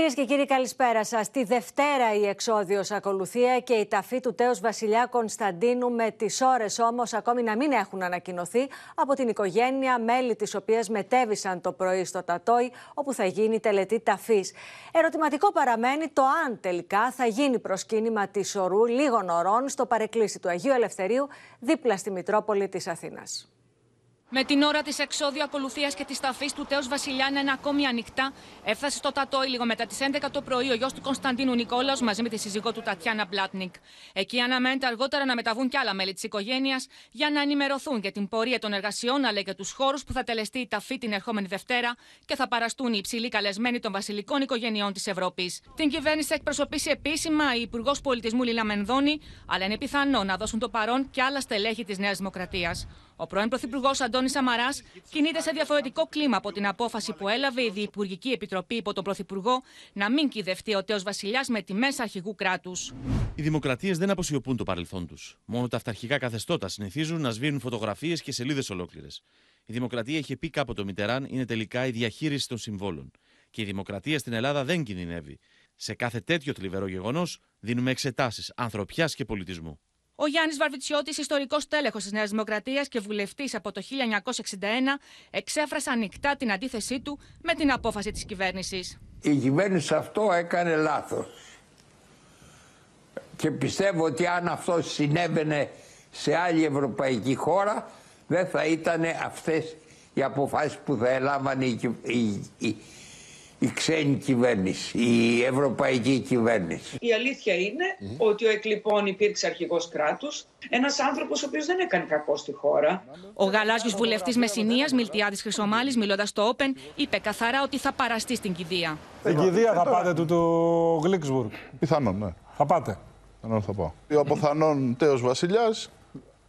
Κυρίες και κύριοι, καλησπέρα σας. Τη Δευτέρα η εξόδιος ακολουθία ε, και η ταφή του τέος βασιλιά Κωνσταντίνου, με τις ώρες όμως ακόμη να μην έχουν ανακοινωθεί από την οικογένεια, μέλη της οποίας μετέβησαν το πρωί στο Τατόι, όπου θα γίνει τελετή ταφής. Ερωτηματικό παραμένει το αν τελικά θα γίνει προσκύνημα της ορού λίγων ωρών στο παρεκκλήσι του Αγίου Ελευθερίου, δίπλα στη Μητρόπολη της Αθήνας. Με την ώρα της εξόδου ακολουθίας και της ταφής του τέος Βασιλιά να ακόμη ανοιχτά, έφτασε στο Τατόι λίγο μετά τις 11 το πρωί ο γιος του Κωνσταντίνου Νικόλαος μαζί με τη σύζυγό του Τατιάνα Μπλάτνικ. Εκεί αναμένεται αργότερα να μεταβούν κι άλλα μέλη της οικογένειας για να ενημερωθούν για την πορεία των εργασιών αλλά και τους χώρους που θα τελεστεί η ταφή την ερχόμενη Δευτέρα και θα παραστούν οι υψηλοί καλεσμένοι των βασιλικών οικογενειών της Ευρώπης. Την κυβέρνηση θα εκπροσωπήσει επίσημα η Υπουργός Πολιτισμού Λίλα Μενδώνη, αλλά είναι πιθανό να δώσουν το παρόν και άλλα στελέχη της Νέας Δημοκρατίας. Ο πρώην Πρωθυπουργός Αντώνης Σαμαράς κινείται σε διαφορετικό κλίμα από την απόφαση που έλαβε η Διευπουργική Επιτροπή υπό τον Πρωθυπουργό να μην κυδευτεί ο τέος Βασιλιάς με μέσα αρχηγού κράτους. Οι δημοκρατίες δεν αποσιωπούν το παρελθόν τους. Μόνο τα αυταρχικά καθεστώτα συνηθίζουν να σβήνουν φωτογραφίες και σελίδες ολόκληρες. Η δημοκρατία, έχει πει κάποτε το Μιτεράν, είναι τελικά η διαχείριση των συμβόλων. Και η δημοκρατία στην Ελλάδα δεν κινδυνεύει. Σε κάθε τέτοιο θλιβερό γεγονός δίνουμε εξετάσεις ανθρωπιάς και πολιτισμού. Ο Γιάννης Βαρβιτσιώτης, ιστορικός τέλεχο της Νέας Δημοκρατίας και βουλευτής από το 1961, εξέφρασε ανοιχτά την αντίθεσή του με την απόφαση της κυβέρνησης. Η κυβέρνηση αυτό έκανε λάθος. Και πιστεύω ότι αν αυτό συνέβαινε σε άλλη ευρωπαϊκή χώρα, δεν θα ήταν αυτές οι αποφάσεις που θα έλαβαν οι, οι, η ξένη κυβέρνηση, η ευρωπαϊκή κυβέρνηση. Η αλήθεια είναι ότι ο εκλειπών υπήρξε αρχηγός κράτους, ένας άνθρωπος ο οποίος δεν έκανε κακό στη χώρα. Ο γαλάζιος βουλευτής Μεσσηνίας, Μιλτιάδης Χρυσομάλης, μιλώντας στο Όπεν, είπε καθαρά ότι θα παραστεί στην κηδεία. Στην κηδεία θα πάτε του του Γλίξμπουργκ. Πιθανόν, ναι. Θα πάτε. Πιθανόν θα πάω. Ο αποθανόν τέος βασιλιάς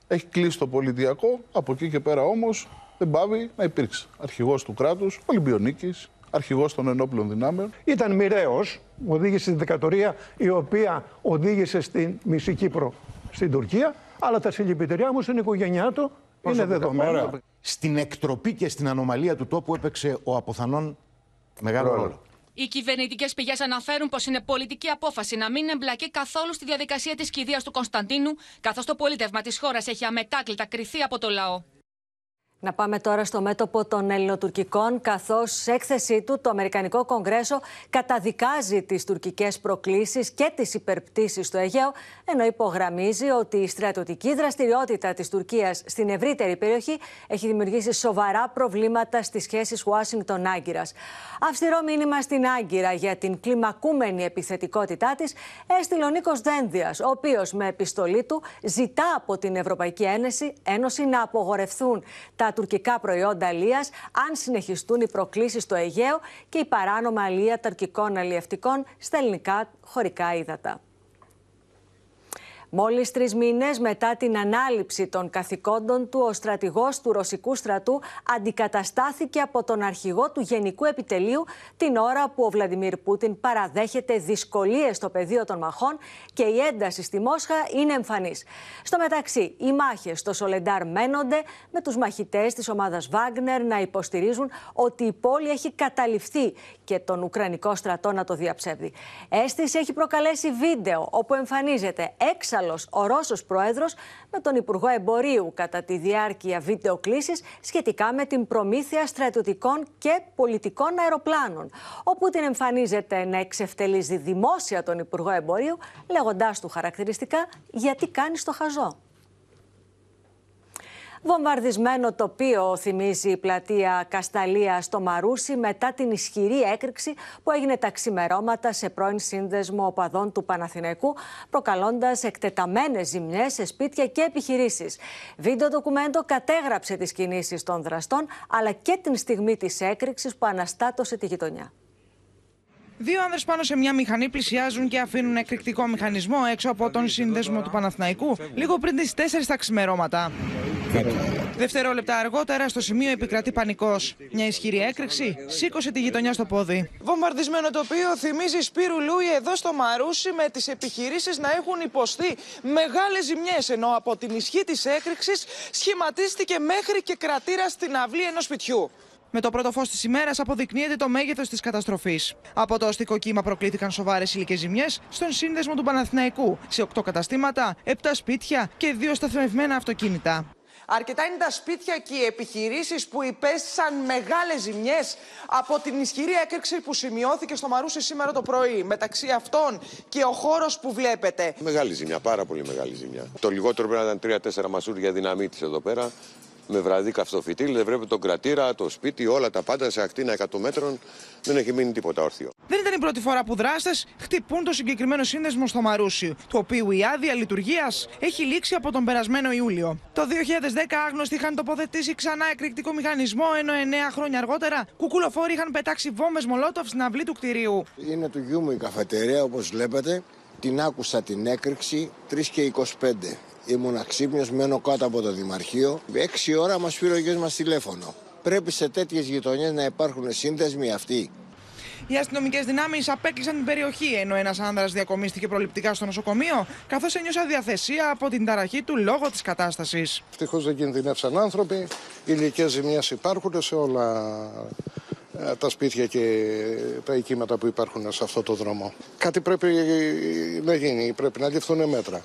έχει κλείσει το πολιτιακό. Από εκεί και πέρα όμως δεν πάβει να υπήρξε αρχηγός του κράτους, Ολυμπιονίκης, αρχηγός των ενόπλων δυνάμεων. Ήταν μοιραίος, οδήγησε στην δικατορία η οποία οδήγησε στην μισή Κύπρο στην Τουρκία. Αλλά τα συλληπιτεριά μου στην οικογένειά του είναι δεδομένα. Στην εκτροπή και στην ανομαλία του τόπου έπαιξε ο Αποθανών μεγάλο ρόλο. Οι κυβερνητικές πηγές αναφέρουν πως είναι πολιτική απόφαση να μην εμπλακεί καθόλου στη διαδικασία της κηδείας του Κωνσταντίνου, καθώς το πολίτευμα της χώρας έχει αμετάκλητα κρυθεί από το λαό. Να πάμε τώρα στο μέτωπο των ελληνοτουρκικών, καθώς σε έκθεσή του το Αμερικανικό Κογκρέσο καταδικάζει τις τουρκικές προκλήσεις και τις υπερπτήσεις στο Αιγαίο, ενώ υπογραμμίζει ότι η στρατιωτική δραστηριότητα της Τουρκίας στην ευρύτερη περιοχή έχει δημιουργήσει σοβαρά προβλήματα στις σχεσει ουασιγκτον Ουάσιγκτον-Άγκυρα. Αυστηρό μήνυμα στην Άγκυρα για την κλιμακούμενη επιθετικότητά της, έστειλε ο Νίκος Δένδιας, ο οποίος με επιστολή του ζητά από την Ευρωπαϊκή Ένωση, Ένωση να απογορευθούν τα τουρκικά προϊόντα λίας αν συνεχιστούν οι προκλήσεις στο Αιγαίο και η παράνομα αλεία ταρκικών αλλιευτικών στα ελληνικά χωρικά ύδατα. Μόλις τρεις μήνες μετά την ανάληψη των καθηκόντων του, ο στρατηγός του Ρωσικού στρατού αντικαταστάθηκε από τον αρχηγό του Γενικού Επιτελείου την ώρα που ο Βλαντιμίρ Πούτιν παραδέχεται δυσκολίες στο πεδίο των μαχών και η ένταση στη Μόσχα είναι εμφανής. Στο μεταξύ, οι μάχες στο Σολεντάρ μένονται με τους μαχητές της ομάδας Βάγνερ να υποστηρίζουν ότι η πόλη έχει καταληφθεί και τον Ουκρανικό στρατό να το διαψεύδει. Αίσθηση έχει προκαλέσει βίντεο όπου εμφανίζεται Έξα ο Ρώσος πρόεδρος με τον Υπουργό Εμπορίου κατά τη διάρκεια βίντεο κλήσης σχετικά με την προμήθεια στρατιωτικών και πολιτικών αεροπλάνων. Όπου την εμφανίζεται να εξευτελίζει δημόσια τον Υπουργό Εμπορίου, λέγοντάς του χαρακτηριστικά γιατί κάνεις το χαζό. Βομβαρδισμένο τοπίο θυμίζει η πλατεία Κασταλία στο Μαρούσι μετά την ισχυρή έκρηξη που έγινε τα ξημερώματα σε πρώην σύνδεσμο οπαδών του Παναθηναϊκού, προκαλώντας εκτεταμένες ζημιές σε σπίτια και επιχειρήσεις. Βίντεο ντοκουμέντο κατέγραψε τις κινήσεις των δραστών, αλλά και την στιγμή της έκρηξης που αναστάτωσε τη γειτονιά. Δύο άνδρες πάνω σε μια μηχανή πλησιάζουν και αφήνουν εκρηκτικό μηχανισμό έξω από τον σύνδεσμο του Παναθηναϊκού λίγο πριν τις 4 τα ξημερώματα. Δευτερόλεπτα αργότερα, στο σημείο επικρατεί πανικός. Μια ισχυρή έκρηξη σήκωσε τη γειτονιά στο πόδι. Βομβαρδισμένο τοπίο θυμίζει Σπύρου Λούι εδώ στο Μαρούσι με τις επιχειρήσεις να έχουν υποστεί μεγάλες ζημιές. Ενώ από την ισχύ της έκρηξης σχηματίστηκε μέχρι και κρατήρα στην αυλή ενός σπιτιού. Με το πρώτο φως της ημέρας αποδεικνύεται το μέγεθος της καταστροφής. Από το αστικό κύμα προκλήθηκαν σοβαρές υλικές ζημιές στον σύνδεσμο του Παναθηναϊκού, σε 8 καταστήματα, 7 σπίτια και 2 σταθμευμένα αυτοκίνητα. Αρκετά είναι τα σπίτια και οι επιχειρήσεις που υπέστησαν μεγάλες ζημιές από την ισχυρή έκρηξη που σημειώθηκε στο Μαρούσι σήμερα το πρωί. Μεταξύ αυτών και ο χώρος που βλέπετε. Μεγάλη ζημιά, πάρα πολύ μεγάλη ζημιά. Το λιγότερο πρέπει να ήταν 3-4 μασούρια δυναμίτη εδώ πέρα με βραδύ καυστοφυτήλ, δεν βρέπει τον κρατήρα, το σπίτι, όλα τα πάντα σε ακτίνα 100 μέτρων. Δεν έχει μείνει τίποτα όρθιο. Δεν ήταν η πρώτη φορά που δράστες χτυπούν το συγκεκριμένο σύνδεσμο στο Μαρούσι, το οποίο η άδεια λειτουργίας έχει λήξει από τον περασμένο Ιούλιο. Το 2010 άγνωστοι είχαν τοποθετήσει ξανά εκρηκτικό μηχανισμό, ενώ 9 χρόνια αργότερα κουκουλοφόροι είχαν πετάξει βόμε μολότοφ στην αυλή του κτηρίου. Είναι του γιού μου η καφετερία, όπως βλέπετε. Την άκουσα την έκρηξη 3 και 25. Ήμουν αξύπνιο, μένω κάτω από το Δημαρχείο. Έξι ώρα μας πήρε ο γιος μας τηλέφωνο. Πρέπει σε τέτοιες γειτονιές να υπάρχουν σύνδεσμοι αυτοί. Οι αστυνομικές δυνάμεις απέκλεισαν την περιοχή, ενώ ένας άνδρας διακομίστηκε προληπτικά στο νοσοκομείο, καθώς ένιωσε αδιαθεσία από την ταραχή του λόγω της κατάστασης. Ευτυχώς δεν κινδυνεύσαν άνθρωποι. Υλικέ ζημιές υπάρχουν σε όλα ε, τα σπίτια και τα οικήματα που υπάρχουν σε αυτό το δρόμο. Κάτι πρέπει να γίνει, πρέπει να ληφθούν μέτρα.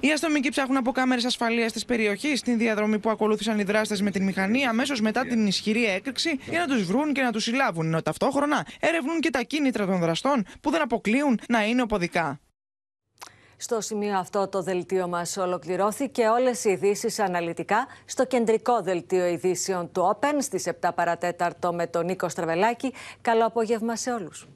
Οι αστυνομικοί ψάχνουν από κάμερες ασφαλείας της περιοχής την διαδρομή που ακολούθησαν οι δράστες με την μηχανή αμέσως μετά την ισχυρή έκρηξη για να τους βρουν και να τους συλλάβουν, ενώ ταυτόχρονα ερευνούν και τα κίνητρα των δραστών που δεν αποκλείουν να είναι οποδικά. Στο σημείο αυτό το δελτίο μας ολοκληρώθηκε όλες οι ειδήσεις αναλυτικά στο κεντρικό δελτίο ειδήσεων του Open στις 7 παρατέταρτο με τον Νίκο Στραβελάκη. Καλό απόγευμα σε όλους.